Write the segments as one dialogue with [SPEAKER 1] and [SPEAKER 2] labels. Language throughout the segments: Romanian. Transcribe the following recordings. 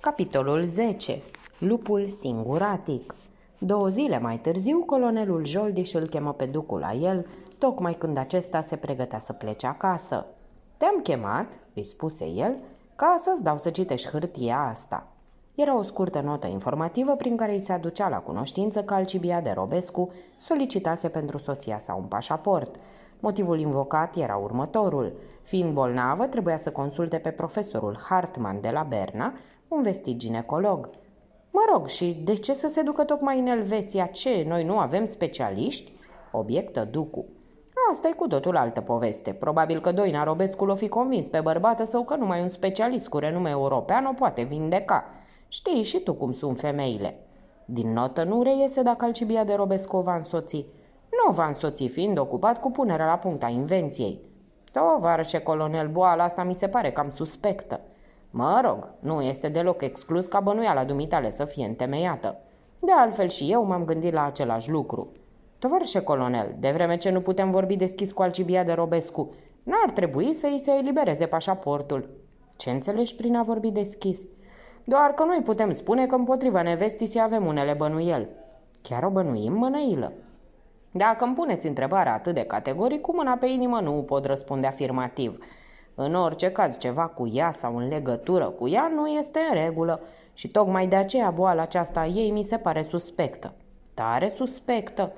[SPEAKER 1] Capitolul 10. Lupul singuratic. Două zile mai târziu, colonelul Joldiș îl chemă pe ducul la el, tocmai când acesta se pregătea să plece acasă. Te-am chemat, îi spuse el, ca să-ți dau să citești hârtia asta. Era o scurtă notă informativă prin care îi se aducea la cunoștință că Alcibia de Robescu solicitase pentru soția sa un pașaport. Motivul invocat era următorul. Fiind bolnavă, trebuia să consulte pe profesorul Hartman de la Berna, un vestit ginecolog. Mă rog, și de ce să se ducă tocmai în Elveția? Ce, noi nu avem specialiști? Obiectă Ducu. Asta e cu totul altă poveste. Probabil că Doina Robescu l-o fi convins pe bărbată său că numai un specialist cu renume european o poate vindeca. Știi și tu cum sunt femeile. Din notă nu reiese dacă Alcibia de Robescu o va însoți. Nu o va însoți fiind ocupat cu punerea la punct a invenției. Tovarășe colonel Boal, asta mi se pare cam suspectă. Mă rog, nu este deloc exclus ca bănuiala dumitale să fie întemeiată. De altfel și eu m-am gândit la același lucru. Tovarășe colonel, de vreme ce nu putem vorbi deschis cu Alcibia de Robescu, n-ar trebui să îi se elibereze pașaportul. Ce înțelegi prin a vorbi deschis? Doar că noi putem spune că împotriva nevestii si avem unele bănuiel. Chiar o bănuim mânăilă. Dacă îmi puneți întrebarea atât de categoric, cu mâna pe inimă nu pot răspunde afirmativ. În orice caz, ceva cu ea sau în legătură cu ea nu este în regulă și tocmai de aceea boala aceasta a ei mi se pare suspectă. Tare suspectă.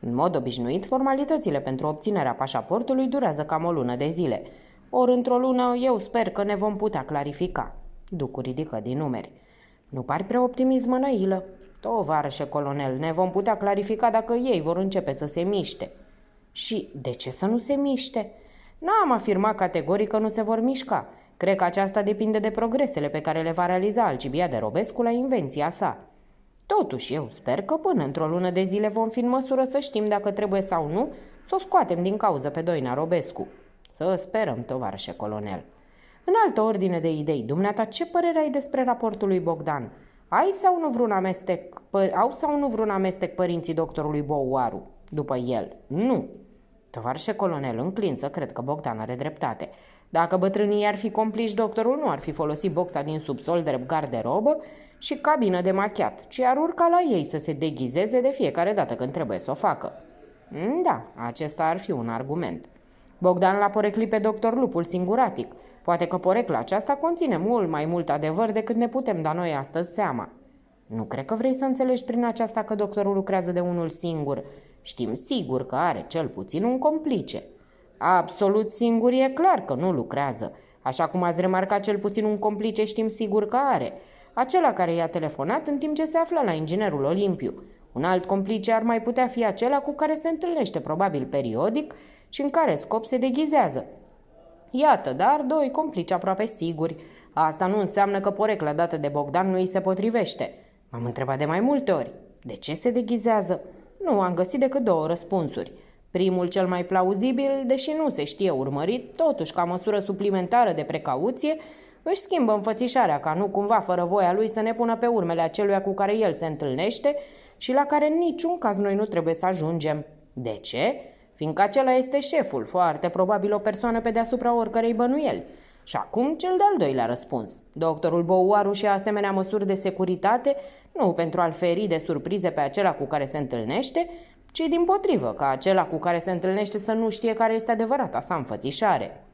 [SPEAKER 1] În mod obișnuit, formalitățile pentru obținerea pașaportului durează cam o lună de zile. Ori într-o lună, eu sper că ne vom putea clarifica. Ducu ridică din numeri. Nu pari prea optimism mănăilă? Tovarășe colonel, ne vom putea clarifica dacă ei vor începe să se miște. Și de ce să nu se miște? N-am afirmat categoric că nu se vor mișca. Cred că aceasta depinde de progresele pe care le va realiza Alcibia de Robescu la invenția sa. Totuși, eu sper că până într-o lună de zile vom fi în măsură să știm dacă trebuie sau nu să o scoatem din cauză pe Doina Robescu. Să sperăm, tovarășe colonel. În altă ordine de idei, dumneata, ce părere ai despre raportul lui Bogdan? Ai sau nu vreun amestec, păr- au sau nu vreun amestec părinții doctorului Bouaru? După el, nu. Tovarșe colonel, înclință, cred că Bogdan are dreptate. Dacă bătrânii ar fi compliși, doctorul nu ar fi folosit boxa din subsol drept garderobă și cabină de machiat, ci ar urca la ei să se deghizeze de fiecare dată când trebuie să o facă. Mm, da, acesta ar fi un argument. Bogdan l-a poreclit pe doctor Lupul singuratic. Poate că porecla aceasta conține mult mai mult adevăr decât ne putem da noi astăzi seama. Nu cred că vrei să înțelegi prin aceasta că doctorul lucrează de unul singur, Știm sigur că are cel puțin un complice. Absolut singur e clar că nu lucrează. Așa cum ați remarcat, cel puțin un complice știm sigur că are. Acela care i-a telefonat în timp ce se afla la inginerul Olimpiu. Un alt complice ar mai putea fi acela cu care se întâlnește probabil periodic și în care scop se deghizează. Iată, dar doi complici aproape siguri. Asta nu înseamnă că porecla dată de Bogdan nu îi se potrivește. M-am întrebat de mai multe ori. De ce se deghizează? Nu am găsit decât două răspunsuri. Primul, cel mai plauzibil, deși nu se știe urmărit, totuși ca măsură suplimentară de precauție, își schimbă înfățișarea ca nu cumva fără voia lui să ne pună pe urmele aceluia cu care el se întâlnește și la care niciun caz noi nu trebuie să ajungem. De ce? Fiindcă acela este șeful, foarte probabil o persoană pe deasupra oricărei bănuieli. Și acum cel de-al doilea răspuns. Doctorul Bouaru și asemenea măsuri de securitate nu pentru a-l feri de surprize pe acela cu care se întâlnește, ci din potrivă, ca acela cu care se întâlnește să nu știe care este adevărata sa înfățișare.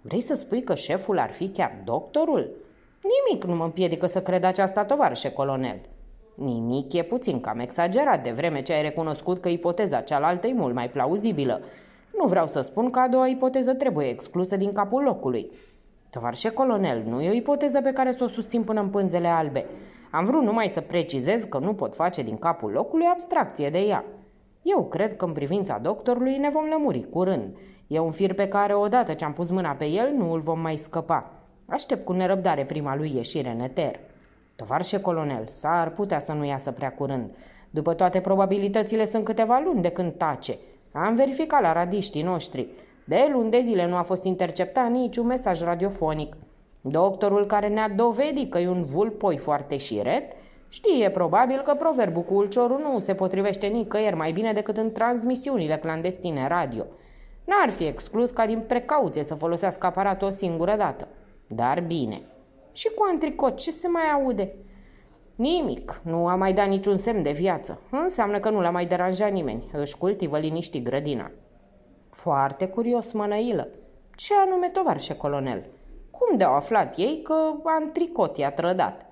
[SPEAKER 1] Vrei să spui că șeful ar fi chiar doctorul? Nimic nu mă împiedică să cred aceasta, tovarășe colonel. Nimic e puțin cam exagerat, de vreme ce ai recunoscut că ipoteza cealaltă e mult mai plauzibilă. Nu vreau să spun că a doua ipoteză trebuie exclusă din capul locului. Tovarșe colonel, nu e o ipoteză pe care să o susțin până în pânzele albe. Am vrut numai să precizez că nu pot face din capul locului abstracție de ea. Eu cred că în privința doctorului ne vom lămuri curând. E un fir pe care odată ce am pus mâna pe el nu îl vom mai scăpa. Aștept cu nerăbdare prima lui ieșire în eter. Tovarșe colonel, s-ar putea să nu iasă prea curând. După toate probabilitățile sunt câteva luni de când tace. Am verificat la radiștii noștri. De luni de zile nu a fost interceptat niciun mesaj radiofonic. Doctorul care ne-a dovedit că e un vulpoi foarte șiret știe probabil că proverbul cu ulciorul nu se potrivește nicăieri mai bine decât în transmisiunile clandestine radio. N-ar fi exclus ca din precauție să folosească aparatul o singură dată. Dar bine. Și cu antricot ce se mai aude? Nimic, nu a mai dat niciun semn de viață. Înseamnă că nu l-a mai deranjat nimeni. Își cultivă liniștit grădina. Foarte curios mănăilă. Ce anume, tovarșe colonel? Cum de-au aflat ei că Antricot i-a trădat?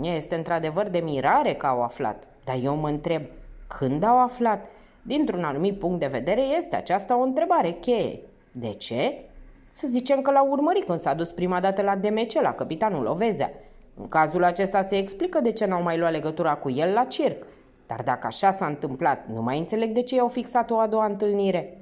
[SPEAKER 1] Este într-adevăr de mirare că au aflat, dar eu mă întreb, când au aflat? Dintr-un anumit punct de vedere este aceasta o întrebare cheie. De ce? Să zicem că l-au urmărit când s-a dus prima dată la DMC, la capitanul Ovezea. În cazul acesta se explică de ce n-au mai luat legătura cu el la circ. Dar dacă așa s-a întâmplat, nu mai înțeleg de ce i-au fixat o a doua întâlnire.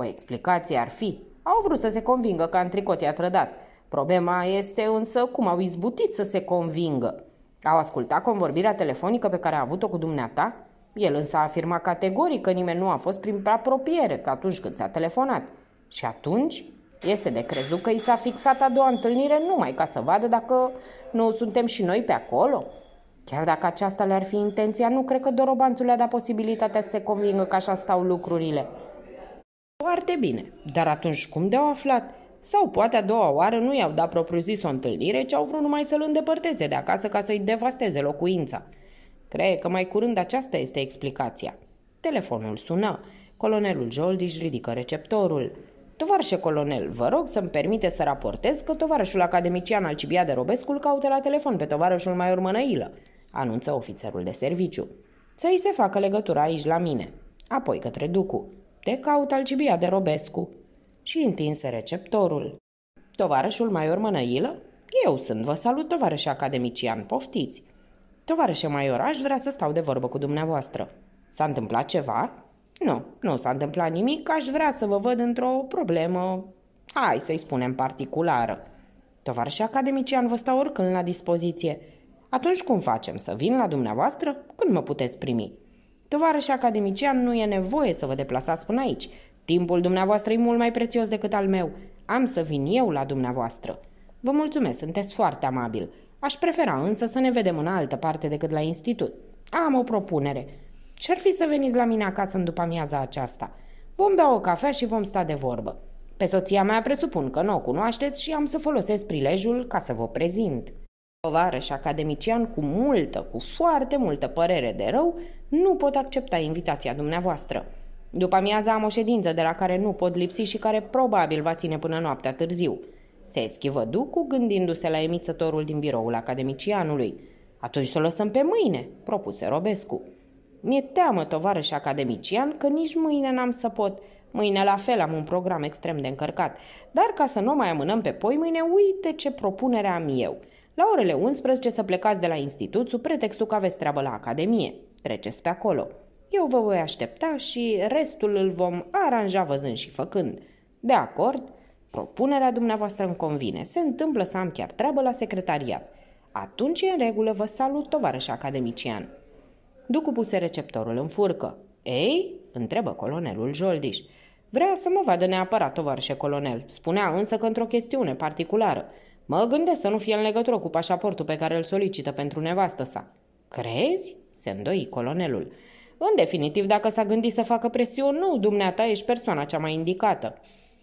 [SPEAKER 1] O explicație ar fi. Au vrut să se convingă că tricot i-a trădat. Problema este însă cum au izbutit să se convingă. Au ascultat convorbirea telefonică pe care a avut-o cu dumneata? El însă a afirmat categoric că nimeni nu a fost prin apropiere că atunci când s-a telefonat. Și atunci este de crezut că i s-a fixat a doua întâlnire numai ca să vadă dacă nu suntem și noi pe acolo. Chiar dacă aceasta le-ar fi intenția, nu cred că Dorobanțul le-a dat posibilitatea să se convingă că așa stau lucrurile. Foarte bine, dar atunci cum de-au aflat? Sau poate a doua oară nu i-au dat propriu-zis o întâlnire, ci au vrut numai să-l îndepărteze de acasă ca să-i devasteze locuința. Cred că mai curând aceasta este explicația. Telefonul sună. Colonelul Jold își ridică receptorul. Tovarășe colonel, vă rog să-mi permite să raportez că tovarășul academician Alcibiade Robescu caută la telefon pe tovarășul mai urmănăilă, anunță ofițerul de serviciu. Să-i se facă legătura aici la mine, apoi către Ducu. Te caut Alcibia de Robescu." Și întinse receptorul. Tovarășul Maior Mănăilă? Eu sunt, vă salut, tovarășe academician, poftiți. Tovarășe Maior, aș vrea să stau de vorbă cu dumneavoastră. S-a întâmplat ceva? Nu, nu s-a întâmplat nimic, aș vrea să vă văd într-o problemă, hai să-i spunem particulară. Tovarășe academician, vă stau oricând la dispoziție. Atunci cum facem, să vin la dumneavoastră? Când mă puteți primi? Tovarășe academician, nu e nevoie să vă deplasați până aici. Timpul dumneavoastră e mult mai prețios decât al meu. Am să vin eu la dumneavoastră. Vă mulțumesc, sunteți foarte amabil. Aș prefera însă să ne vedem în altă parte decât la institut. Am o propunere. Ce-ar fi să veniți la mine acasă în după amiaza aceasta? Vom bea o cafea și vom sta de vorbă. Pe soția mea presupun că nu o cunoașteți și am să folosesc prilejul ca să vă prezint. Tovarăș academician cu multă, cu foarte multă părere de rău, nu pot accepta invitația dumneavoastră. După amiază am o ședință de la care nu pot lipsi și care probabil va ține până noaptea târziu. Se eschivă ducul gândindu-se la emițătorul din biroul academicianului. Atunci să o lăsăm pe mâine, propuse Robescu. Mi-e teamă, tovară și academician, că nici mâine n-am să pot. Mâine la fel am un program extrem de încărcat, dar ca să nu mai amânăm pe poi mâine, uite ce propunere am eu – la orele 11 să plecați de la institut sub pretextul că aveți treabă la academie. Treceți pe acolo. Eu vă voi aștepta și restul îl vom aranja văzând și făcând. De acord? Propunerea dumneavoastră îmi convine. Se întâmplă să am chiar treabă la secretariat. Atunci în regulă, vă salut, tovarăș academician. Ducu puse receptorul în furcă. Ei? întrebă colonelul Joldiș. Vrea să mă vadă neapărat, tovarășe colonel. Spunea însă că într-o chestiune particulară. Mă gândesc să nu fie în legătură cu pașaportul pe care îl solicită pentru nevastă sa. Crezi? se îndoi colonelul. În definitiv, dacă s-a gândit să facă presiuni, nu, dumneata ești persoana cea mai indicată.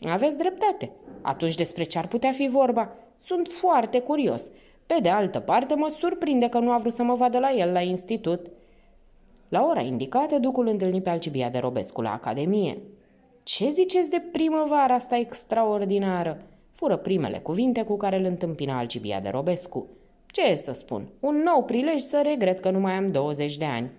[SPEAKER 1] Aveți dreptate. Atunci despre ce ar putea fi vorba? Sunt foarte curios. Pe de altă parte, mă surprinde că nu a vrut să mă vadă la el la institut. La ora indicată, ducul întâlni pe Alcibia de Robescu la Academie. Ce ziceți de primăvara asta extraordinară? fură primele cuvinte cu care îl întâmpina Alcibia de Robescu. Ce e să spun? Un nou prilej să regret că nu mai am 20 de ani.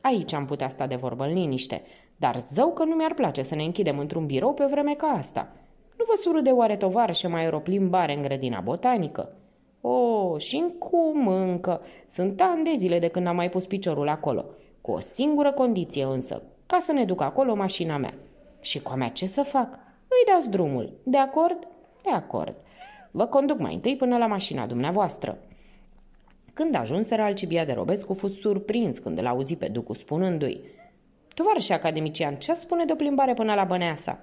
[SPEAKER 1] Aici am putea sta de vorbă în liniște, dar zău că nu mi-ar place să ne închidem într-un birou pe vreme ca asta. Nu vă surâde oare tovarășe mai aeroplimbare în grădina botanică? O, oh, și în cum încă? Sunt ani de zile de când am mai pus piciorul acolo. Cu o singură condiție însă, ca să ne duc acolo mașina mea. Și cu a mea ce să fac? Îi dați drumul. De acord? De acord. Vă conduc mai întâi până la mașina dumneavoastră. Când ajunseră, Alcibia de Robescu fost surprins când îl auzi pe Ducu spunându-i și academician, ce spune de o plimbare până la Băneasa?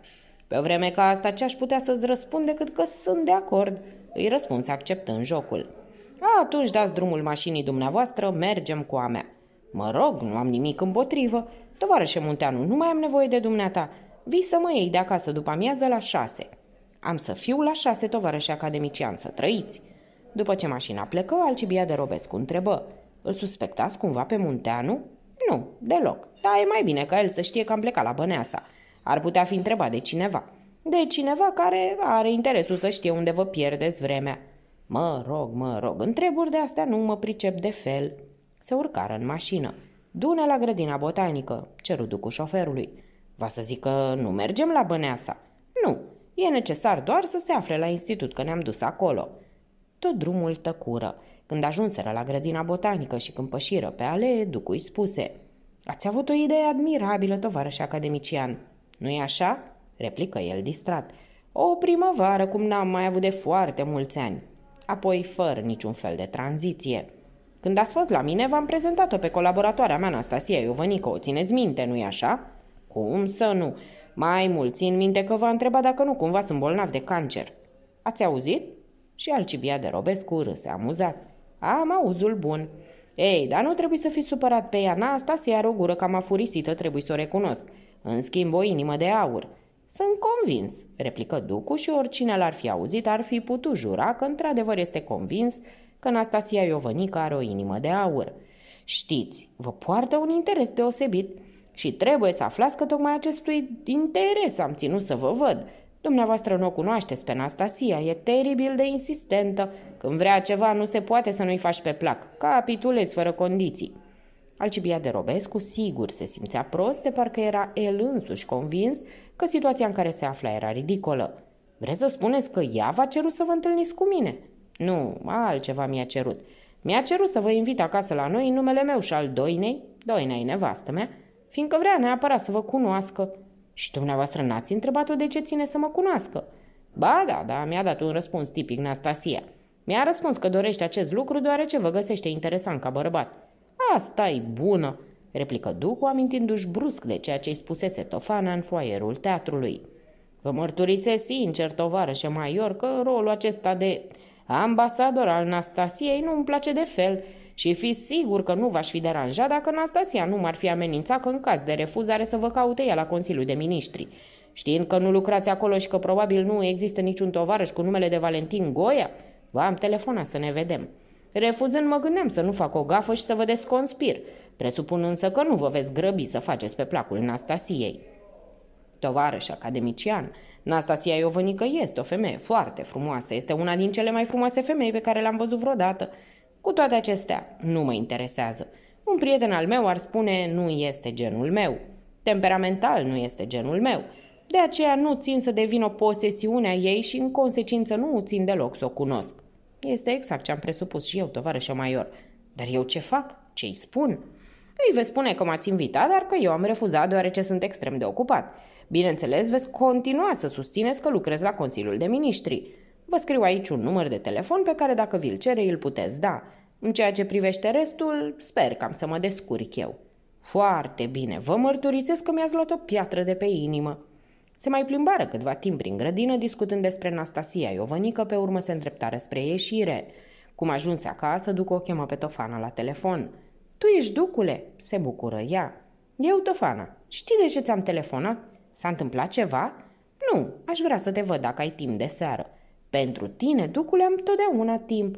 [SPEAKER 1] Pe o vreme ca asta, ce aș putea să-ți răspund decât că sunt de acord? Îi răspuns acceptând jocul. A, atunci dați drumul mașinii dumneavoastră, mergem cu a mea. Mă rog, nu am nimic împotrivă. Tovarășe Munteanu, nu mai am nevoie de dumneata. Vii să mă iei de acasă după amiază la șase. Am să fiu la șase, tovarăși academician, să trăiți. După ce mașina plecă, Alcibia de Robescu întrebă. Îl suspectați cumva pe Munteanu? Nu, deloc. Dar e mai bine ca el să știe că am plecat la Băneasa. Ar putea fi întrebat de cineva. De cineva care are interesul să știe unde vă pierdeți vremea. Mă rog, mă rog, întreburi de astea nu mă pricep de fel. Se urcară în mașină. Dune la grădina botanică, ceru ducul șoferului. Va să zic că nu mergem la Băneasa. Nu, E necesar doar să se afle la institut, că ne-am dus acolo. Tot drumul tăcură. Când ajunseră la grădina botanică și când pășiră pe alee, Ducui spuse Ați avut o idee admirabilă, tovarăș academician. Nu-i așa?" replică el distrat. O primăvară cum n-am mai avut de foarte mulți ani. Apoi fără niciun fel de tranziție. Când ați fost la mine, v-am prezentat-o pe colaboratoarea mea, Anastasia Iovănică. O țineți minte, nu-i așa?" Cum să nu? Mai mult, țin minte că v-a întrebat dacă nu cumva sunt bolnav de cancer. Ați auzit? Și Alcibia de Robescu râse amuzat. Am auzul bun. Ei, dar nu trebuie să fiți supărat pe ea. Asta se iar o gură cam afurisită, trebuie să o recunosc. În schimb, o inimă de aur. Sunt convins, replică Ducu și oricine l-ar fi auzit ar fi putut jura că într-adevăr este convins că Anastasia Iovănică are o inimă de aur. Știți, vă poartă un interes deosebit. Și trebuie să aflați că tocmai acestui interes am ținut să vă văd. Dumneavoastră nu o cunoașteți pe Anastasia, e teribil de insistentă. Când vrea ceva, nu se poate să nu-i faci pe plac. Capitulezi fără condiții. Alcibia de Robescu sigur se simțea prost, de parcă era el însuși convins că situația în care se afla era ridicolă. Vreți să spuneți că ea v-a cerut să vă întâlniți cu mine? Nu, altceva mi-a cerut. Mi-a cerut să vă invit acasă la noi în numele meu și al Doinei, doinei nevastă mea, fiindcă vrea neapărat să vă cunoască. Și dumneavoastră n-ați întrebat-o de ce ține să mă cunoască. Ba da, da, mi-a dat un răspuns tipic Nastasia. Mi-a răspuns că dorește acest lucru deoarece vă găsește interesant ca bărbat. asta e bună, replică Ducu, amintindu-și brusc de ceea ce i spusese Tofana în foaierul teatrului. Vă mărturise sincer, tovarășe Maior, că rolul acesta de ambasador al Nastasiei nu îmi place de fel – și fi sigur că nu v-aș fi deranjat dacă Anastasia nu m-ar fi amenințat că în caz de refuzare, să vă caute ea la Consiliul de Ministri. Știind că nu lucrați acolo și că probabil nu există niciun tovarăș cu numele de Valentin Goia, Vă am telefonat să ne vedem. Refuzând, mă gândeam să nu fac o gafă și să vă desconspir, presupun însă că nu vă veți grăbi să faceți pe placul Nastasiei. Tovarăș academician, Nastasia Iovănică este o femeie foarte frumoasă, este una din cele mai frumoase femei pe care le-am văzut vreodată cu toate acestea, nu mă interesează. Un prieten al meu ar spune nu este genul meu. Temperamental nu este genul meu. De aceea nu țin să devin o posesiune a ei și în consecință nu țin deloc să o cunosc. Este exact ce am presupus și eu, tovarășe maior. Dar eu ce fac? Ce îi spun? Îi veți spune că m-ați invitat, dar că eu am refuzat deoarece sunt extrem de ocupat. Bineînțeles, veți continua să susțineți că lucrez la Consiliul de Ministri. Vă scriu aici un număr de telefon pe care dacă vi-l cere îl puteți da. În ceea ce privește restul, sper că am să mă descurc eu. Foarte bine, vă mărturisesc că mi-ați luat o piatră de pe inimă. Se mai plimbară câtva timp prin grădină, discutând despre Anastasia Iovănică, pe urmă se îndreptară spre ieșire. Cum ajunse acasă, duc o chemă pe Tofana la telefon. Tu ești Ducule?" se bucură ea. Eu, Tofana, știi de ce ți-am telefonat? S-a întâmplat ceva?" Nu, aș vrea să te văd dacă ai timp de seară. Pentru tine, ducule, am totdeauna timp.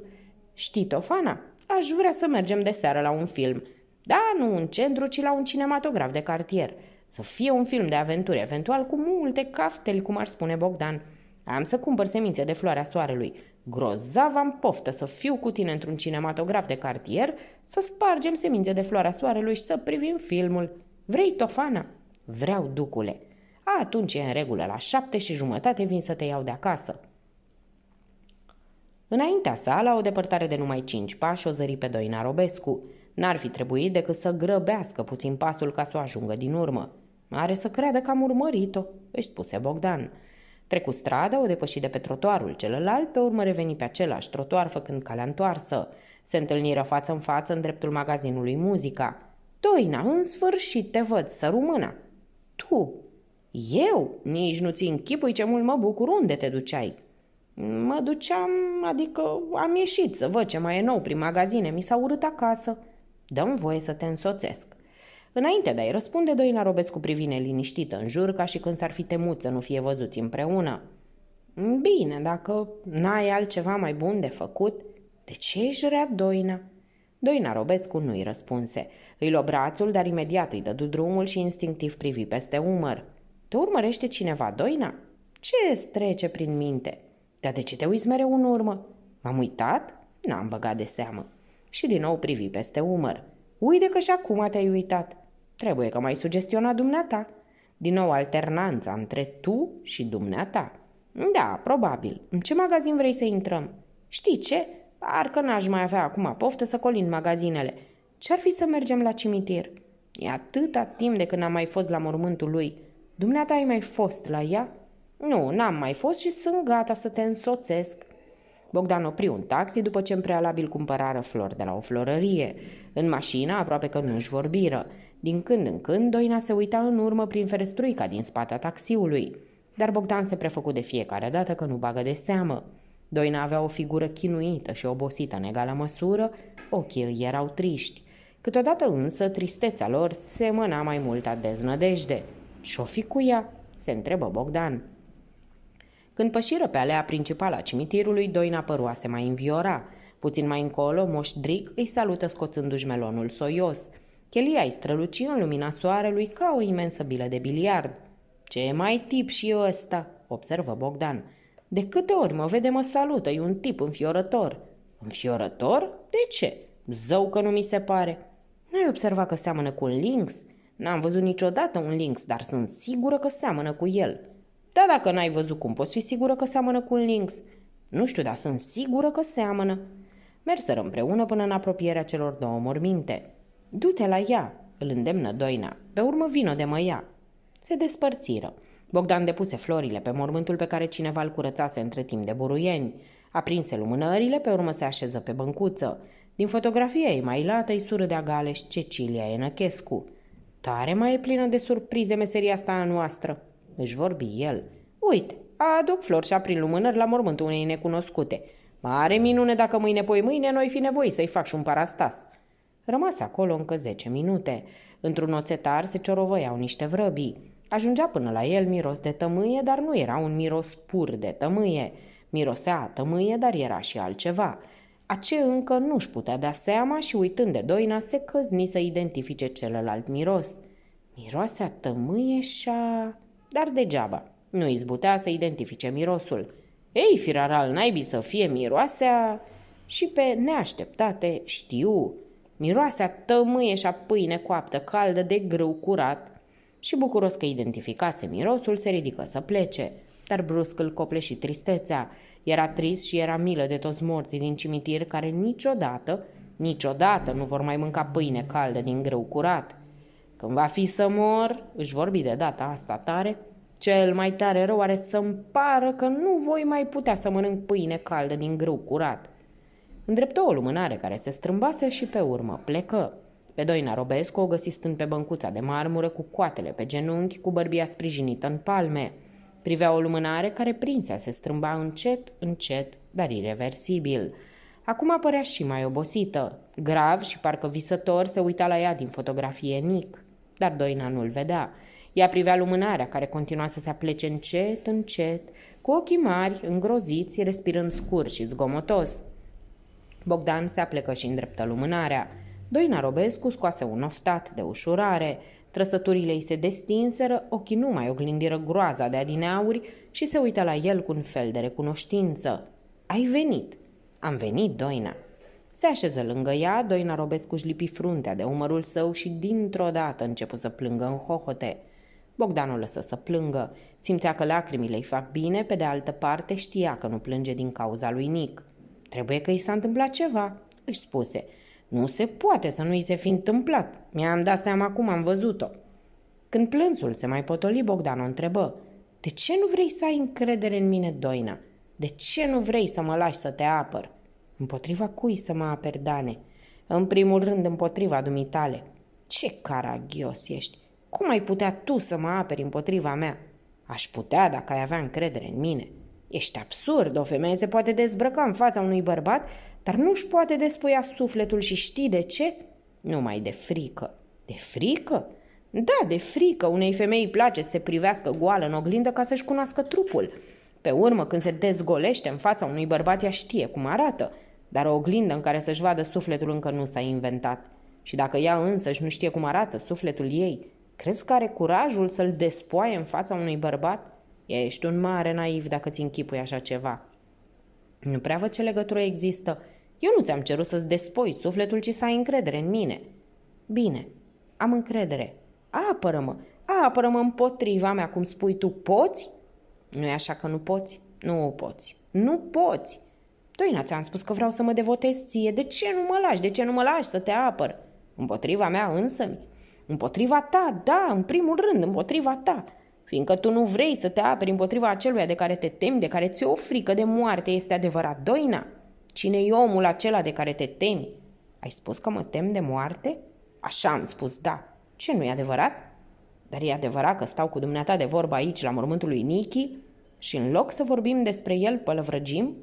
[SPEAKER 1] Știi, Tofana, aș vrea să mergem de seară la un film. Da, nu în centru, ci la un cinematograf de cartier. Să fie un film de aventuri, eventual cu multe cafteli, cum ar spune Bogdan. Am să cumpăr semințe de floarea soarelui. Grozav am poftă să fiu cu tine într-un cinematograf de cartier, să spargem semințe de floarea soarelui și să privim filmul. Vrei, Tofana? Vreau, ducule. atunci e în regulă, la șapte și jumătate vin să te iau de acasă. Înaintea sa, la o depărtare de numai cinci pași, o zări pe Doina Robescu. N-ar fi trebuit decât să grăbească puțin pasul ca să o ajungă din urmă. Are să creadă că am urmărit-o, își spuse Bogdan. Trecu strada, o depăși de pe trotuarul celălalt, pe urmă reveni pe același trotuar făcând calea întoarsă. Se întâlniră față în față în dreptul magazinului Muzica. Doina, în sfârșit te văd, să rumâna. Tu? Eu? Nici nu ți închipui ce mult mă bucur unde te duceai. Mă duceam, adică am ieșit să văd ce mai e nou prin magazine, mi s-a urât acasă. Dă-mi voie să te însoțesc. Înainte de a-i răspunde, Doina Robescu privine liniștită în jur, ca și când s-ar fi temut să nu fie văzuți împreună. Bine, dacă n-ai altceva mai bun de făcut, de ce ești rea, Doina? Doina Robescu nu-i răspunse. Îi lua brațul, dar imediat îi dădu drumul și instinctiv privi peste umăr. Te urmărește cineva, Doina? Ce îți trece prin minte?" Dar de ce te uiți mereu în urmă? M-am uitat? N-am băgat de seamă. Și din nou privi peste umăr. Uite că și acum te-ai uitat. Trebuie că mai sugestiona dumneata. Din nou alternanța între tu și dumneata. Da, probabil. În ce magazin vrei să intrăm? Știi ce? că n-aș mai avea acum poftă să colind magazinele. Ce-ar fi să mergem la cimitir? E atâta timp de când am mai fost la mormântul lui. Dumneata ai mai fost la ea? Nu, n-am mai fost și sunt gata să te însoțesc. Bogdan opri un taxi după ce în prealabil cumpărară flori de la o florărie. În mașină aproape că nu-și vorbiră. Din când în când, Doina se uita în urmă prin ferestruica din spatea taxiului. Dar Bogdan se prefăcu de fiecare dată că nu bagă de seamă. Doina avea o figură chinuită și obosită în egală măsură, ochii îi erau triști. Câteodată însă tristețea lor semăna mai mult a deznădejde. Ce-o fi cu ea? se întrebă Bogdan. Când pășiră pe alea principală a cimitirului, Doina părua se mai înviora. Puțin mai încolo, Moș Dric îi salută scoțându-și melonul soios. Chelia îi străluci în lumina soarelui ca o imensă bilă de biliard. Ce mai tip și ăsta?" observă Bogdan. De câte ori mă vede mă salută, e un tip înfiorător." Înfiorător? De ce? Zău că nu mi se pare." N-ai observat că seamănă cu un lynx?" N-am văzut niciodată un lynx, dar sunt sigură că seamănă cu el." Da, dacă n-ai văzut cum, poți fi sigură că seamănă cu un lynx. Nu știu, dar sunt sigură că seamănă. Merseră împreună până în apropierea celor două morminte. Du-te la ea, îl îndemnă Doina. Pe urmă vino de mă ia. Se despărțiră. Bogdan depuse florile pe mormântul pe care cineva îl curățase între timp de buruieni. Aprinse lumânările, pe urmă se așeză pe băncuță. Din fotografia ei mai lată îi agale și Cecilia Enăchescu. Tare mai e plină de surprize meseria asta a noastră, își vorbi el. Uite, aduc flori și aprin lumânări la mormântul unei necunoscute. Mare minune dacă mâine poi mâine noi fi nevoi să-i fac și un parastas. Rămas acolo încă zece minute. Într-un oțetar se ciorovăiau niște vrăbi. Ajungea până la el miros de tămâie, dar nu era un miros pur de tămâie. Mirosea tămâie, dar era și altceva. Ace încă nu-și putea da seama și uitând de Doina se căzni să identifice celălalt miros. Miroasea tămâie și a dar degeaba. Nu izbutea să identifice mirosul. Ei, firaral, al naibii să fie miroasea... Și pe neașteptate știu. Miroasea tămâie și a pâine coaptă, caldă, de grâu curat. Și bucuros că identificase mirosul, se ridică să plece. Dar brusc îl cople și tristețea. Era trist și era milă de toți morții din cimitir care niciodată, niciodată nu vor mai mânca pâine caldă din grâu curat. Când va fi să mor, își vorbi de data asta tare, cel mai tare rău are să-mi pară că nu voi mai putea să mănânc pâine caldă din grâu curat. Îndreptă o lumânare care se strâmbase și pe urmă plecă. Pe Doina Robescu o găsi stând pe băncuța de marmură cu coatele pe genunchi, cu bărbia sprijinită în palme. Privea o lumânare care prinsea se strâmba încet, încet, dar irreversibil. Acum apărea și mai obosită. Grav și parcă visător se uita la ea din fotografie Nic dar Doina nu-l vedea. Ea privea lumânarea care continua să se aplece încet, încet, cu ochii mari, îngroziți, respirând scurt și zgomotos. Bogdan se aplecă și îndreptă lumânarea. Doina Robescu scoase un oftat de ușurare. Trăsăturile îi se destinseră, ochii nu mai oglindiră groaza de adineauri și se uită la el cu un fel de recunoștință. Ai venit!" Am venit, Doina!" Se așeză lângă ea, Doina Robescu își lipi fruntea de umărul său și dintr-o dată începu să plângă în hohote. Bogdan o lăsă să plângă. Simțea că lacrimile îi fac bine, pe de altă parte știa că nu plânge din cauza lui Nic. Trebuie că i s-a întâmplat ceva, își spuse. Nu se poate să nu i se fi întâmplat. Mi-am dat seama cum am văzut-o. Când plânsul se mai potoli, Bogdan o întrebă. De ce nu vrei să ai încredere în mine, Doina? De ce nu vrei să mă lași să te apăr?" Împotriva cui să mă aper, Dane? În primul rând împotriva dumitale. Ce caragios ești! Cum ai putea tu să mă aperi împotriva mea? Aș putea dacă ai avea încredere în mine. Ești absurd, o femeie se poate dezbrăca în fața unui bărbat, dar nu-și poate despuia sufletul și știi de ce? Numai de frică. De frică? Da, de frică. Unei femei îi place să se privească goală în oglindă ca să-și cunoască trupul. Pe urmă, când se dezgolește în fața unui bărbat, ea știe cum arată dar o oglindă în care să-și vadă sufletul încă nu s-a inventat. Și dacă ea și nu știe cum arată sufletul ei, crezi că are curajul să-l despoie în fața unui bărbat? Ești un mare naiv dacă ți închipui așa ceva. Nu prea văd ce legătură există. Eu nu ți-am cerut să-ți despoi sufletul, ci să ai încredere în mine. Bine, am încredere. Apără-mă, apără-mă împotriva mea, cum spui tu, poți? nu e așa că nu poți? Nu poți. Nu poți. Doina, ți-am spus că vreau să mă devotez ție. De ce nu mă lași? De ce nu mă lași să te apăr? Împotriva mea însă Împotriva ta, da, în primul rând, împotriva ta. Fiindcă tu nu vrei să te aperi împotriva aceluia de care te temi, de care ți-o frică de moarte, este adevărat, Doina? cine e omul acela de care te temi? Ai spus că mă tem de moarte? Așa am spus, da. Ce, nu e adevărat? Dar e adevărat că stau cu dumneata de vorbă aici, la mormântul lui Nichi, și în loc să vorbim despre el, pălăvrăgim?"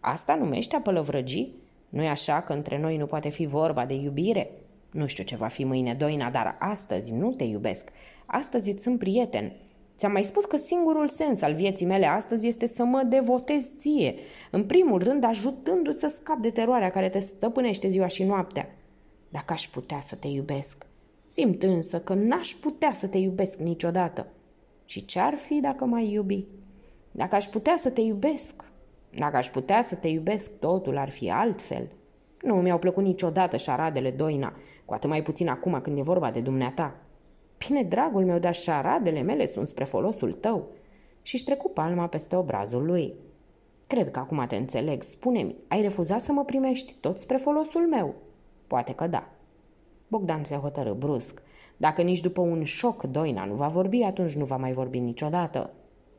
[SPEAKER 1] Asta numește a pălăvrăgi? nu e așa că între noi nu poate fi vorba de iubire? Nu știu ce va fi mâine, Doina, dar astăzi nu te iubesc. Astăzi îți sunt prieten. Ți-am mai spus că singurul sens al vieții mele astăzi este să mă devotez ție, în primul rând ajutându-ți să scapi de teroarea care te stăpânește ziua și noaptea. Dacă aș putea să te iubesc, simt însă că n-aș putea să te iubesc niciodată. Și ce-ar fi dacă mai iubi? Dacă aș putea să te iubesc, dacă aș putea să te iubesc, totul ar fi altfel. Nu mi-au plăcut niciodată șaradele, Doina, cu atât mai puțin acum când e vorba de dumneata. Bine, dragul meu, dar șaradele mele sunt spre folosul tău. Și-și trecu palma peste obrazul lui. Cred că acum te înțeleg. Spune-mi, ai refuzat să mă primești tot spre folosul meu? Poate că da. Bogdan se hotărâ brusc. Dacă nici după un șoc Doina nu va vorbi, atunci nu va mai vorbi niciodată.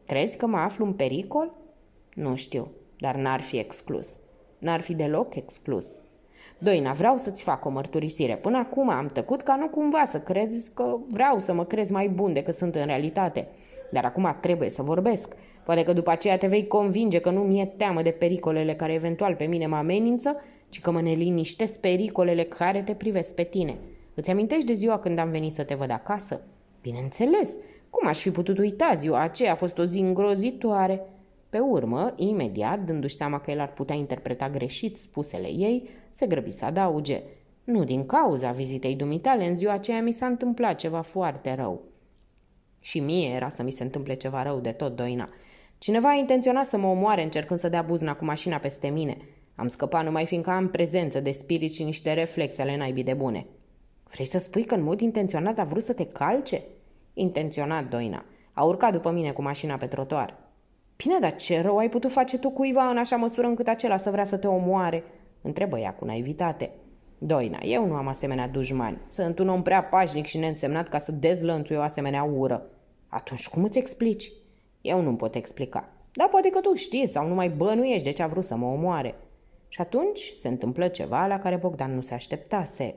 [SPEAKER 1] Crezi că mă aflu în pericol? Nu știu dar n-ar fi exclus. N-ar fi deloc exclus. Doina, vreau să-ți fac o mărturisire. Până acum am tăcut ca nu cumva să crezi că vreau să mă crezi mai bun decât sunt în realitate. Dar acum trebuie să vorbesc. Poate că după aceea te vei convinge că nu mi-e teamă de pericolele care eventual pe mine mă amenință, ci că mă neliniștesc pericolele care te privesc pe tine. Îți amintești de ziua când am venit să te văd acasă? Bineînțeles! Cum aș fi putut uita ziua aceea? A fost o zi îngrozitoare. Pe urmă, imediat, dându-și seama că el ar putea interpreta greșit spusele ei, se grăbi să adauge. Nu din cauza vizitei dumitale, în ziua aceea mi s-a întâmplat ceva foarte rău. Și mie era să mi se întâmple ceva rău de tot, Doina. Cineva a intenționat să mă omoare încercând să dea buzna cu mașina peste mine. Am scăpat numai fiindcă am prezență de spirit și niște reflexe ale naibii de bune. Vrei să spui că în mod intenționat a vrut să te calce? Intenționat, Doina. A urcat după mine cu mașina pe trotuar. Bine, dar ce rău ai putut face tu cuiva în așa măsură încât acela să vrea să te omoare?" întrebă ea cu naivitate. Doina, eu nu am asemenea dușmani. Sunt un om prea pașnic și neînsemnat ca să dezlănțui o asemenea ură. Atunci cum îți explici? Eu nu-mi pot explica. Dar poate că tu știi sau nu mai bănuiești de ce a vrut să mă omoare. Și atunci se întâmplă ceva la care Bogdan nu se așteptase.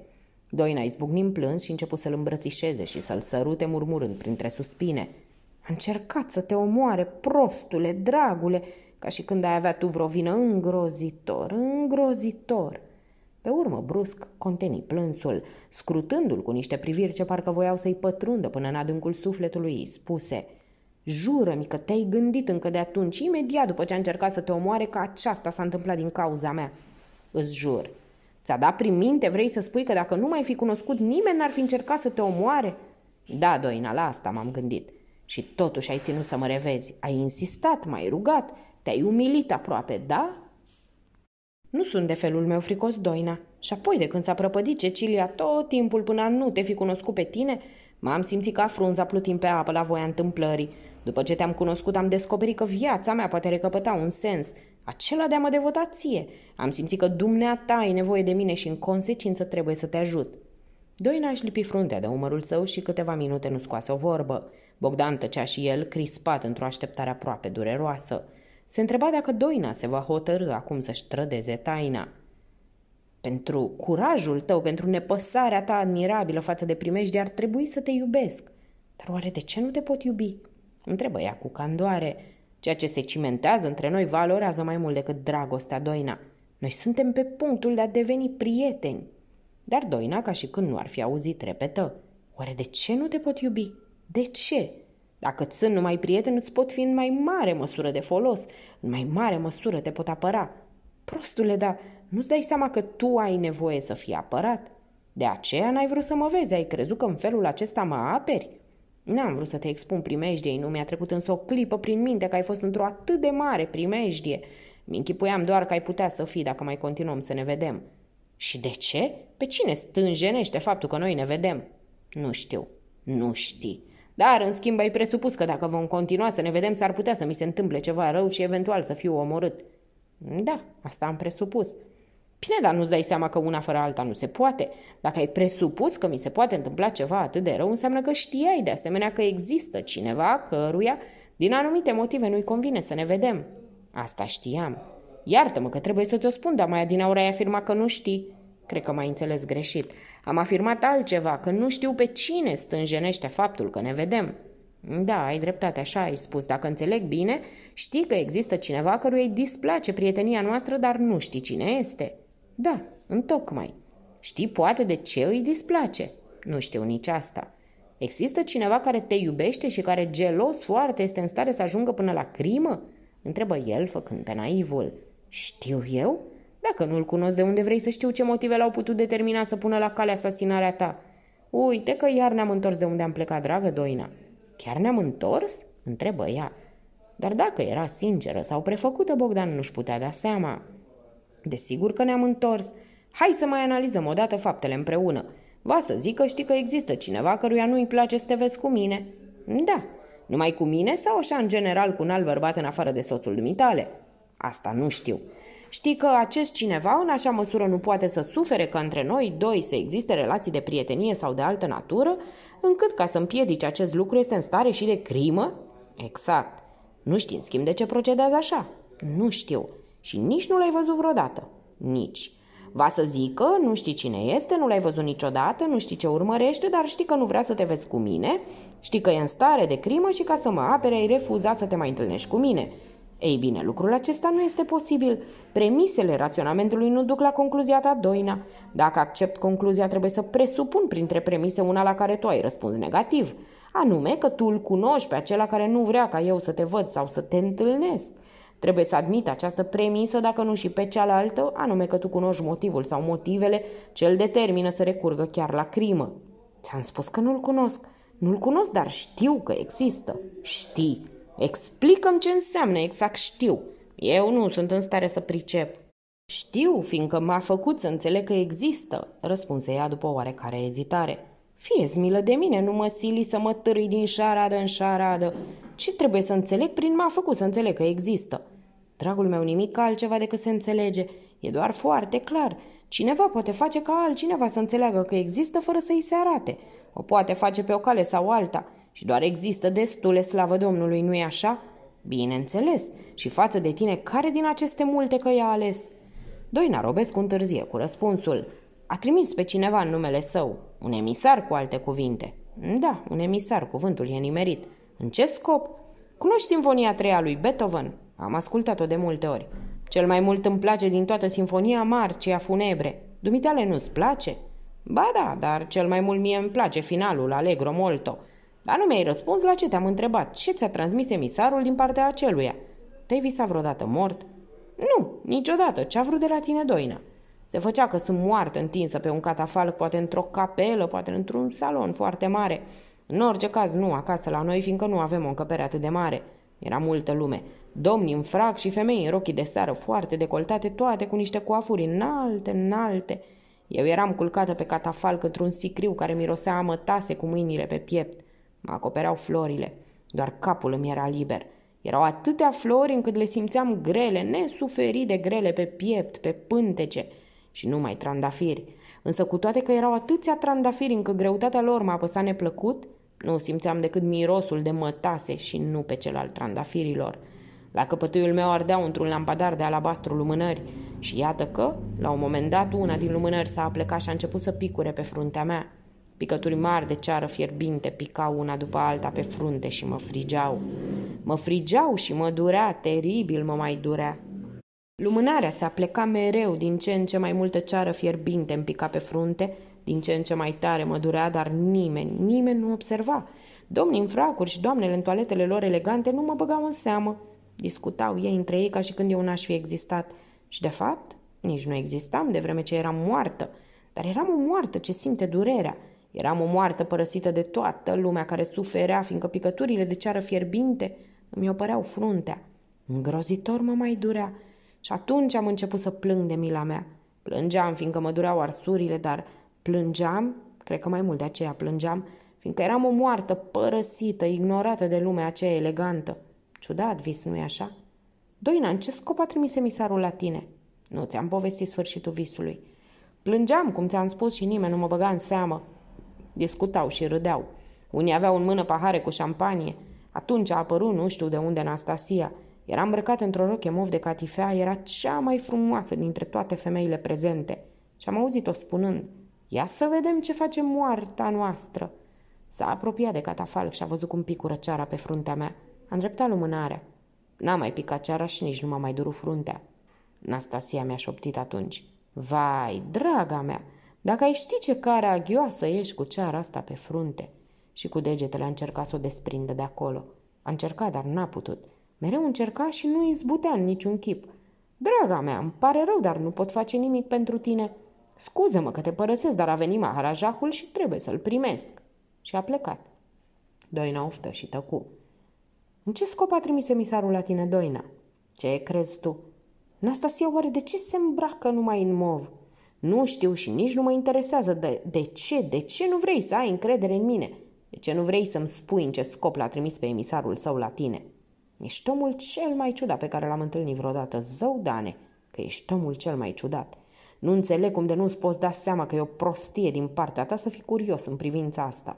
[SPEAKER 1] Doina izbucni în plâns și început să-l îmbrățișeze și să-l sărute murmurând printre suspine – a încercat să te omoare, prostule, dragule, ca și când ai avea tu vreo vină îngrozitor, îngrozitor. Pe urmă, brusc, conteni plânsul, scrutându-l cu niște priviri ce parcă voiau să-i pătrundă până în adâncul sufletului, spuse Jură-mi că te-ai gândit încă de atunci, imediat după ce a încercat să te omoare, că aceasta s-a întâmplat din cauza mea. Îți jur. Ți-a dat prin minte, vrei să spui că dacă nu mai fi cunoscut nimeni, n-ar fi încercat să te omoare? Da, Doina, la asta m-am gândit. Și totuși ai ținut să mă revezi. Ai insistat, m-ai rugat, te-ai umilit aproape, da? Nu sunt de felul meu fricos, Doina. Și apoi, de când s-a prăpădit Cecilia tot timpul până nu te fi cunoscut pe tine, m-am simțit ca frunza plutim pe apă la voia întâmplării. După ce te-am cunoscut, am descoperit că viața mea poate recăpăta un sens, acela de a mă devota ție. Am simțit că dumneata ai nevoie de mine și în consecință trebuie să te ajut. Doina își lipi fruntea de umărul său și câteva minute nu scoase o vorbă. Bogdan tăcea și el, crispat într-o așteptare aproape dureroasă. Se întreba dacă Doina se va hotărâ acum să-și trădeze taina. Pentru curajul tău, pentru nepăsarea ta admirabilă față de primești, ar trebui să te iubesc. Dar oare de ce nu te pot iubi? Întrebă ea cu candoare. Ceea ce se cimentează între noi valorează mai mult decât dragostea, Doina. Noi suntem pe punctul de a deveni prieteni. Dar Doina, ca și când nu ar fi auzit, repetă. Oare de ce nu te pot iubi? De ce? Dacă îți sunt numai prieten, îți pot fi în mai mare măsură de folos, în mai mare măsură te pot apăra. Prostule, dar nu-ți dai seama că tu ai nevoie să fii apărat? De aceea n-ai vrut să mă vezi, ai crezut că în felul acesta mă aperi? N-am vrut să te expun primejdiei, nu mi-a trecut însă o clipă prin minte că ai fost într-o atât de mare primejdie. Mi-închipuiam doar că ai putea să fii dacă mai continuăm să ne vedem. Și de ce? Pe cine stânjenește faptul că noi ne vedem? Nu știu. Nu știi. Dar, în schimb, ai presupus că dacă vom continua să ne vedem, s-ar putea să mi se întâmple ceva rău și eventual să fiu omorât. Da, asta am presupus. Bine, dar nu-ți dai seama că una fără alta nu se poate. Dacă ai presupus că mi se poate întâmpla ceva atât de rău, înseamnă că știai de asemenea că există cineva căruia, din anumite motive, nu-i convine să ne vedem. Asta știam. Iartă-mă că trebuie să ți-o spun, dar mai adinaura ai afirmat că nu știi. Cred că m-ai înțeles greșit. Am afirmat altceva, că nu știu pe cine stânjenește faptul că ne vedem. Da, ai dreptate, așa ai spus. Dacă înțeleg bine, știi că există cineva căruia îi displace prietenia noastră, dar nu știi cine este. Da, întocmai. Știi poate de ce îi displace. Nu știu nici asta. Există cineva care te iubește și care, gelos foarte, este în stare să ajungă până la crimă? Întrebă el, făcând pe naivul. Știu eu? Dacă nu-l cunosc, de unde vrei să știu ce motive l-au putut determina să pună la cale asasinarea ta? Uite că iar ne-am întors de unde am plecat, dragă Doina. Chiar ne-am întors? Întrebă ea. Dar dacă era sinceră sau prefăcută, Bogdan nu-și putea da seama. Desigur că ne-am întors. Hai să mai analizăm odată faptele împreună. Va să zic că știi că există cineva căruia nu-i place să te vezi cu mine. Da, numai cu mine sau așa în general cu un alt bărbat în afară de soțul dumitale? Asta nu știu. Știi că acest cineva în așa măsură nu poate să sufere că între noi doi să existe relații de prietenie sau de altă natură, încât ca să împiedici acest lucru este în stare și de crimă? Exact. Nu știi în schimb de ce procedează așa? Nu știu. Și nici nu l-ai văzut vreodată. Nici. Va să zică, nu știi cine este, nu l-ai văzut niciodată, nu știi ce urmărește, dar știi că nu vrea să te vezi cu mine, știi că e în stare de crimă și ca să mă apere ai refuzat să te mai întâlnești cu mine. Ei bine, lucrul acesta nu este posibil. Premisele raționamentului nu duc la concluzia ta, Doina. Dacă accept concluzia, trebuie să presupun printre premise una la care tu ai răspuns negativ. Anume că tu îl cunoști pe acela care nu vrea ca eu să te văd sau să te întâlnesc. Trebuie să admit această premisă, dacă nu și pe cealaltă, anume că tu cunoști motivul sau motivele ce îl determină să recurgă chiar la crimă. Ți-am spus că nu-l cunosc. Nu-l cunosc, dar știu că există. Știi. Explicăm ce înseamnă, exact știu. Eu nu sunt în stare să pricep. Știu, fiindcă m-a făcut să înțeleg că există, răspunse ea după oarecare ezitare. fie milă de mine, nu mă sili să mă târâi din șaradă în șaradă. Ce trebuie să înțeleg prin m-a făcut să înțeleg că există? Dragul meu, nimic altceva decât se înțelege. E doar foarte clar. Cineva poate face ca altcineva să înțeleagă că există fără să i se arate. O poate face pe o cale sau alta. Și doar există destule slavă Domnului, nu-i așa? Bineînțeles. Și față de tine, care din aceste multe că i-a ales? Doina Robescu întârzie cu răspunsul. A trimis pe cineva în numele său. Un emisar, cu alte cuvinte. Da, un emisar, cuvântul e nimerit. În ce scop? Cunoști Sinfonia treia lui Beethoven? Am ascultat-o de multe ori. Cel mai mult îmi place din toată Sinfonia Marcea Funebre. Dumitale nu-ți place? Ba da, dar cel mai mult mie îmi place finalul Allegro Molto – dar nu mi-ai răspuns la ce te-am întrebat. Ce ți-a transmis emisarul din partea aceluia? Te-ai visat vreodată mort? Nu, niciodată. Ce-a vrut de la tine, Doina? Se făcea că sunt moartă întinsă pe un catafalc, poate într-o capelă, poate într-un salon foarte mare. În orice caz, nu acasă la noi, fiindcă nu avem o încăpere atât de mare. Era multă lume. Domni în frac și femei în rochii de seară foarte decoltate, toate cu niște coafuri înalte, înalte. Eu eram culcată pe catafalc într-un sicriu care mirosea amătase cu mâinile pe piept. Mă acopereau florile, doar capul îmi era liber. Erau atâtea flori încât le simțeam grele, nesuferi de grele pe piept, pe pântece și numai trandafiri. Însă cu toate că erau atâția trandafiri încât greutatea lor m-a apăsat neplăcut, nu simțeam decât mirosul de mătase și nu pe cel al trandafirilor. La căpătâiul meu ardea într-un lampadar de alabastru lumânări și iată că, la un moment dat, una din lumânări s-a plecat și a început să picure pe fruntea mea. Picături mari de ceară fierbinte picau una după alta pe frunte și mă frigeau. Mă frigeau și mă durea, teribil mă mai durea. Lumânarea se apleca mereu, din ce în ce mai multă ceară fierbinte îmi pica pe frunte, din ce în ce mai tare mă durea, dar nimeni, nimeni nu observa. Domnii în fracuri și doamnele în toaletele lor elegante nu mă băgau în seamă. Discutau ei între ei ca și când eu n-aș fi existat. Și de fapt, nici nu existam de vreme ce eram moartă. Dar eram o moartă ce simte durerea. Eram o moartă părăsită de toată lumea care suferea, fiindcă picăturile de ceară fierbinte îmi opăreau fruntea. Îngrozitor mă mai durea și atunci am început să plâng de mila mea. Plângeam, fiindcă mă dureau arsurile, dar plângeam, cred că mai mult de aceea plângeam, fiindcă eram o moartă, părăsită, ignorată de lumea aceea elegantă. Ciudat vis, nu-i așa? Doina, în ce scop a trimis emisarul la tine? Nu, ți-am povestit sfârșitul visului. Plângeam, cum ți-am spus, și nimeni nu mă băga în seamă discutau și râdeau. Unii aveau în mână pahare cu șampanie. Atunci a apărut nu știu de unde Anastasia. Era îmbrăcată într-o roche mov de catifea, era cea mai frumoasă dintre toate femeile prezente. Și am auzit-o spunând, ia să vedem ce face moarta noastră. S-a apropiat de catafalc și a văzut cum picură ceara pe fruntea mea. A îndreptat lumânarea. N-a mai picat ceara și nici nu m-a mai durut fruntea. Nastasia mi-a șoptit atunci. Vai, draga mea, dacă ai ști ce care aghioasă ești cu ceara asta pe frunte. Și cu degetele a încercat să o desprindă de acolo. A încercat, dar n-a putut. Mereu încerca și nu zbutea în niciun chip. Draga mea, îmi pare rău, dar nu pot face nimic pentru tine. Scuză-mă că te părăsesc, dar a venit maharajahul și trebuie să-l primesc. Și a plecat. Doina oftă și tăcu. În ce scop a trimis emisarul la tine, Doina? Ce crezi tu? Nastasia oare de ce se îmbracă numai în mov? Nu știu și nici nu mă interesează de, de ce, de ce nu vrei să ai încredere în mine? De ce nu vrei să-mi spui în ce scop l-a trimis pe emisarul său la tine? Ești omul cel mai ciudat pe care l-am întâlnit vreodată, zău, Dane, că ești omul cel mai ciudat. Nu înțeleg cum de nu-ți poți da seama că e o prostie din partea ta să fii curios în privința asta.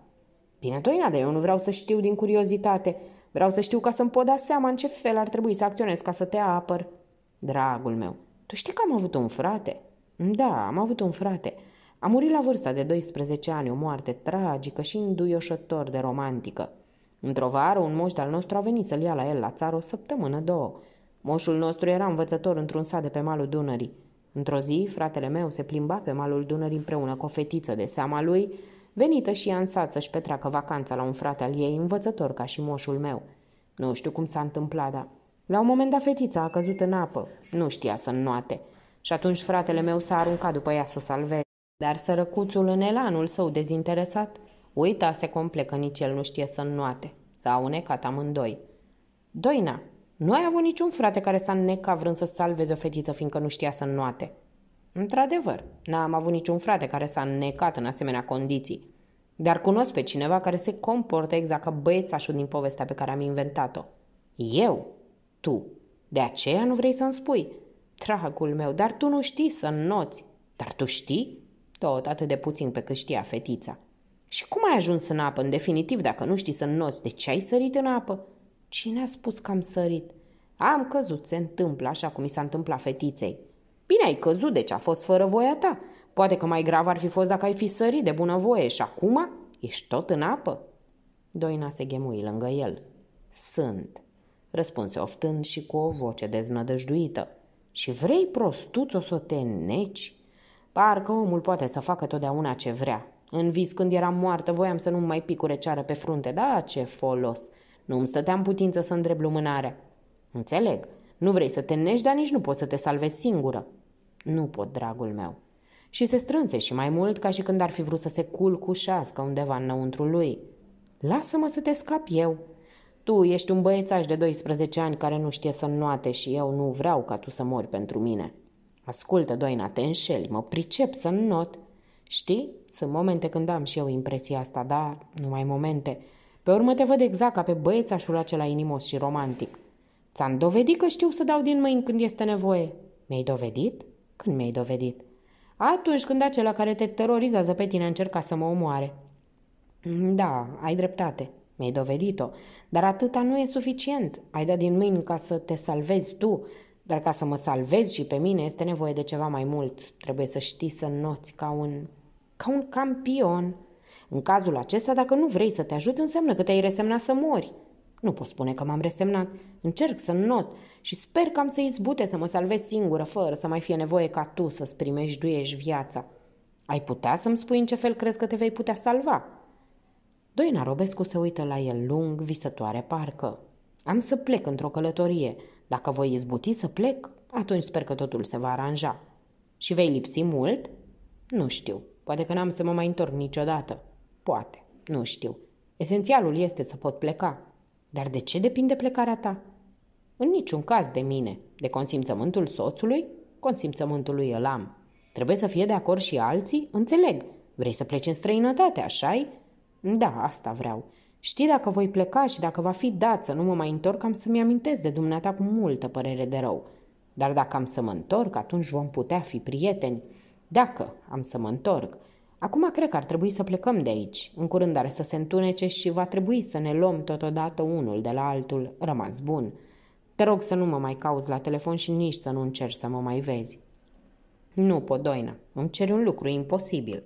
[SPEAKER 1] Bine, Doina, dar eu nu vreau să știu din curiozitate. Vreau să știu ca să-mi pot da seama în ce fel ar trebui să acționez ca să te apăr. Dragul meu, tu știi că am avut un frate?" Da, am avut un frate. A murit la vârsta de 12 ani, o moarte tragică și înduioșător de romantică. Într-o vară, un moș al nostru a venit să-l ia la el la țară o săptămână, două. Moșul nostru era învățător într-un sat de pe malul Dunării. Într-o zi, fratele meu se plimba pe malul Dunării împreună cu o fetiță de seama lui, venită și ea în sat să-și petreacă vacanța la un frate al ei, învățător ca și moșul meu. Nu știu cum s-a întâmplat, dar... La un moment dat fetița a căzut în apă. Nu știa să înnoate. Și atunci fratele meu s-a aruncat după ea să o salveze. Dar sărăcuțul în elanul său dezinteresat uita se complet că nici el nu știe să înnoate. s a unecat amândoi. Doina, nu ai avut niciun frate care s-a înnecat vrând să salveze o fetiță fiindcă nu știa să înnoate. Într-adevăr, n-am avut niciun frate care s-a înnecat în asemenea condiții. Dar cunosc pe cineva care se comportă exact ca băiețașul din povestea pe care am inventat-o. Eu? Tu? De aceea nu vrei să-mi spui? Dragul meu, dar tu nu știi să noți. Dar tu știi? Tot atât de puțin pe cât știa fetița. Și cum ai ajuns în apă, în definitiv, dacă nu știi să noți? De ce ai sărit în apă? Cine a spus că am sărit? Am căzut, se întâmplă așa cum i s-a întâmplat fetiței. Bine ai căzut, deci a fost fără voia ta. Poate că mai grav ar fi fost dacă ai fi sărit de bunăvoie și acum ești tot în apă. Doina se ghemui lângă el. Sunt, răspunse oftând și cu o voce deznădăjduită. Și vrei, prostuț, o să te neci? Parcă omul poate să facă totdeauna ce vrea. În vis, când eram moartă, voiam să nu mai picure ceară pe frunte. Da, ce folos! Nu-mi stăteam putință să îndrept lumânarea. Înțeleg. Nu vrei să te nești, dar nici nu poți să te salvezi singură. Nu pot, dragul meu. Și se strânse și mai mult, ca și când ar fi vrut să se culcușească undeva înăuntru lui. Lasă-mă să te scap eu!" Tu ești un băiețaș de 12 ani care nu știe să nuate și eu nu vreau ca tu să mori pentru mine. Ascultă, Doina, te înșeli, mă pricep să not. Știi? Sunt momente când am și eu impresia asta, dar numai momente. Pe urmă te văd exact ca pe băiețașul acela inimos și romantic. Ți-am dovedit că știu să dau din mâini când este nevoie. Mi-ai dovedit? Când mi-ai dovedit? Atunci când acela care te terorizează pe tine încerca să mă omoare. Da, ai dreptate. Mi-ai dovedit-o. Dar atâta nu e suficient. Ai dat din mâini ca să te salvezi tu. Dar ca să mă salvezi și pe mine, este nevoie de ceva mai mult. Trebuie să știi să noți ca un... ca un campion. În cazul acesta, dacă nu vrei să te ajut, înseamnă că te-ai resemnat să mori. Nu pot spune că m-am resemnat. Încerc să not și sper că am să izbute să mă salvez singură, fără să mai fie nevoie ca tu să-ți primești duiești viața. Ai putea să-mi spui în ce fel crezi că te vei putea salva?" Doina Robescu se uită la el lung, visătoare parcă. Am să plec într-o călătorie. Dacă voi izbuti să plec, atunci sper că totul se va aranja. Și vei lipsi mult? Nu știu. Poate că n-am să mă mai întorc niciodată. Poate. Nu știu. Esențialul este să pot pleca. Dar de ce depinde plecarea ta? În niciun caz de mine. De consimțământul soțului? Consimțământul lui îl am. Trebuie să fie de acord și alții? Înțeleg. Vrei să pleci în străinătate, așa -i? Da, asta vreau. Știi dacă voi pleca și dacă va fi dat să nu mă mai întorc, am să-mi amintesc de dumneata cu multă părere de rău. Dar dacă am să mă întorc, atunci vom putea fi prieteni. Dacă am să mă întorc. Acum cred că ar trebui să plecăm de aici. În curând are să se întunece și va trebui să ne luăm totodată unul de la altul rămas bun. Te rog să nu mă mai cauți la telefon și nici să nu încerci să mă mai vezi. Nu, Podoina, îmi ceri un lucru imposibil.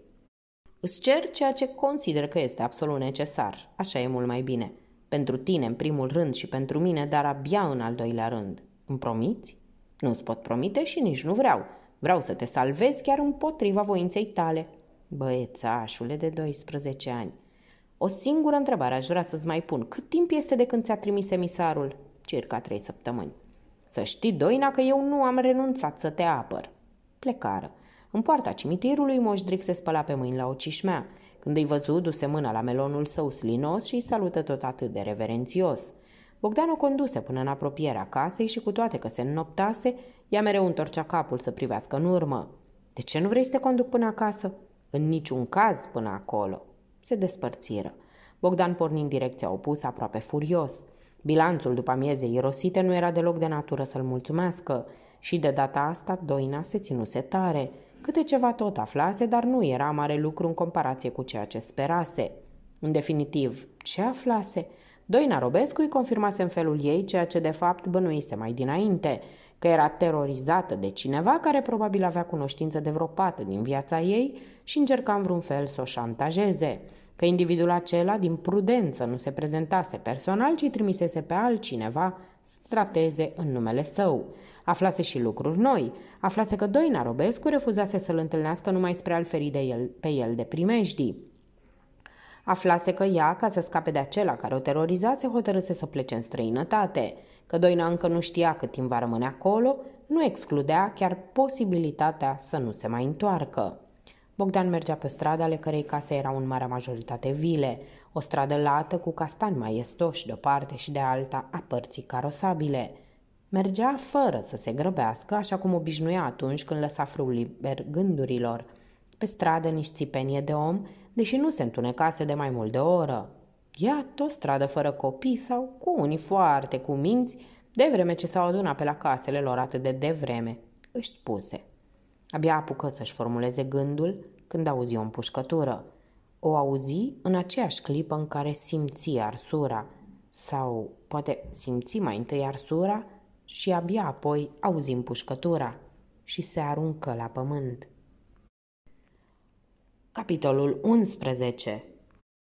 [SPEAKER 1] Îți cer ceea ce consider că este absolut necesar. Așa e mult mai bine. Pentru tine, în primul rând, și pentru mine, dar abia în al doilea rând. Îmi promiți? Nu-ți pot promite și nici nu vreau. Vreau să te salvez chiar împotriva voinței tale. Băiețașule de 12 ani. O singură întrebare aș vrea să-ți mai pun. Cât timp este de când ți-a trimis emisarul? Circa trei săptămâni. Să știi, Doina, că eu nu am renunțat să te apăr. Plecară. În poarta cimitirului, moșdric se spăla pe mâini la o cișmea. Când îi văzu, duse mâna la melonul său slinos și îi salută tot atât de reverențios. Bogdan o conduse până în apropierea casei și cu toate că se înnoptase, ea mereu întorcea capul să privească în urmă. De ce nu vrei să te conduc până acasă?" În niciun caz până acolo." Se despărțiră. Bogdan porni în direcția opusă, aproape furios. Bilanțul după amiezei irosite nu era deloc de natură să-l mulțumească și de data asta Doina se ținuse tare – Câte ceva tot aflase, dar nu era mare lucru în comparație cu ceea ce sperase. În definitiv, ce aflase? Doina Robescu îi confirmase în felul ei ceea ce de fapt bănuise mai dinainte, că era terorizată de cineva care probabil avea cunoștință de vreo pată din viața ei și încerca în vreun fel să o șantajeze, că individul acela din prudență nu se prezentase personal, ci trimisese pe altcineva trateze în numele său. Aflase și lucruri noi – aflase că Doina Robescu refuzase să-l întâlnească numai spre a-l feri de el, pe el de primejdii. Aflase că ea, ca să scape de acela care o terorizase, hotărâse să plece în străinătate, că Doina încă nu știa cât timp va rămâne acolo, nu excludea chiar posibilitatea să nu se mai întoarcă. Bogdan mergea pe o stradă ale cărei case erau în marea majoritate vile, o stradă lată cu castani maiestoși de o parte și de alta a părții carosabile – Mergea fără să se grăbească, așa cum obișnuia atunci când lăsa frâul liber gândurilor. Pe stradă nici țipenie de om, deși nu se întunecase de mai mult de o oră. Ia o stradă fără copii sau cu unii foarte cu minți, de vreme ce s-au adunat pe la casele lor atât de devreme, își spuse. Abia apucă să-și formuleze gândul când auzi o împușcătură. O auzi în aceeași clipă în care simți arsura, sau poate simți mai întâi arsura, și abia apoi auzim pușcătura și se aruncă la pământ. Capitolul 11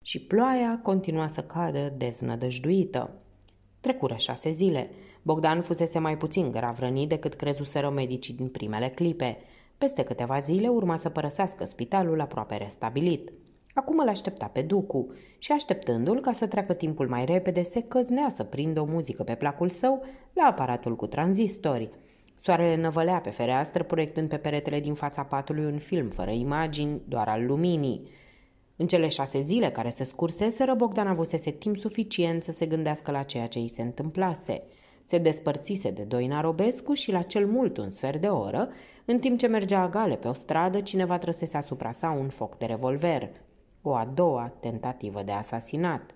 [SPEAKER 1] Și ploaia continua să cadă deznădăjduită. Trecură șase zile. Bogdan fusese mai puțin grav rănit decât crezuseră medicii din primele clipe. Peste câteva zile urma să părăsească spitalul aproape restabilit. Acum îl aștepta pe Ducu și, așteptându-l ca să treacă timpul mai repede, se căznea să prindă o muzică pe placul său la aparatul cu tranzistori. Soarele năvălea pe fereastră, proiectând pe peretele din fața patului un film fără imagini, doar al luminii. În cele șase zile care se scurseseră, Bogdan avusese timp suficient să se gândească la ceea ce îi se întâmplase. Se despărțise de Doina Robescu și la cel mult un sfert de oră, în timp ce mergea gale pe o stradă, cineva trăsese asupra sa un foc de revolver cu a doua tentativă de asasinat.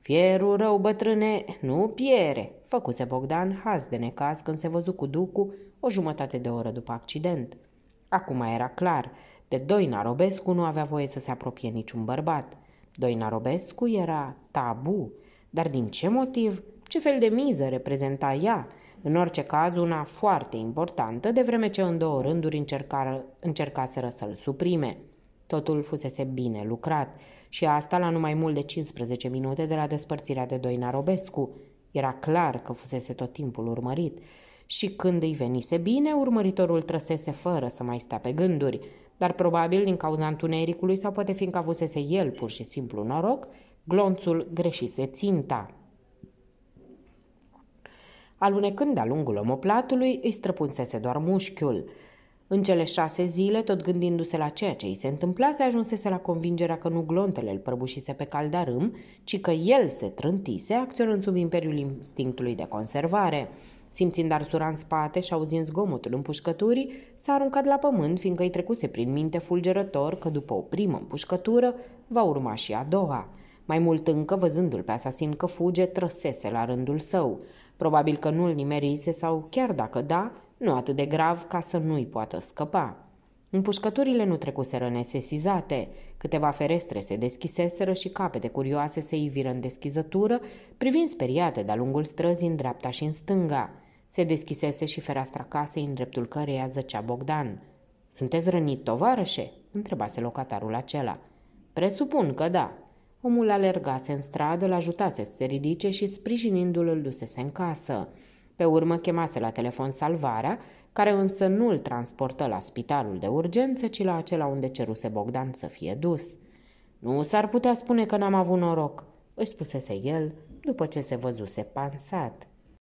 [SPEAKER 1] Fierul rău, bătrâne, nu piere, făcuse Bogdan haz de necaz când se văzu cu Ducu o jumătate de oră după accident. Acum era clar, de Doina Robescu nu avea voie să se apropie niciun bărbat. Doina Robescu era tabu, dar din ce motiv, ce fel de miză reprezenta ea, în orice caz una foarte importantă, de vreme ce în două rânduri încerca, încercaseră să-l suprime – Totul fusese bine lucrat și asta la numai mult de 15 minute de la despărțirea de Doina Robescu. Era clar că fusese tot timpul urmărit și când îi venise bine, urmăritorul trăsese fără să mai stea pe gânduri, dar probabil din cauza întunericului sau poate fiindcă avusese el pur și simplu noroc, glonțul greșise ținta. Alunecând de-a lungul omoplatului, îi străpunsese doar mușchiul – în cele șase zile, tot gândindu-se la ceea ce îi se întâmplase, ajunsese la convingerea că nu glontele îl prăbușise pe caldarâm, ci că el se trântise, acționând sub imperiul instinctului de conservare. Simțind arsura în spate și auzind zgomotul împușcăturii, s-a aruncat la pământ, fiindcă îi trecuse prin minte fulgerător că după o primă împușcătură va urma și a doua. Mai mult încă, văzându-l pe asasin că fuge, trăsese la rândul său. Probabil că nu-l nimerise sau, chiar dacă da, nu atât de grav ca să nu-i poată scăpa. Împușcăturile nu trecuseră nesesizate, câteva ferestre se deschiseseră și capete curioase se iviră în deschizătură, privind speriate de-a lungul străzii în dreapta și în stânga. Se deschisese și fereastra casei în dreptul căreia zăcea Bogdan. Sunteți rănit, tovarășe?" întrebase locatarul acela. Presupun că da." Omul alergase în stradă, l-ajutase să se ridice și sprijinindu-l îl dusese în casă. Pe urmă chemase la telefon salvarea, care însă nu îl transportă la spitalul de urgență, ci la acela unde ceruse Bogdan să fie dus. Nu s-ar putea spune că n-am avut noroc, își spusese el după ce se văzuse pansat.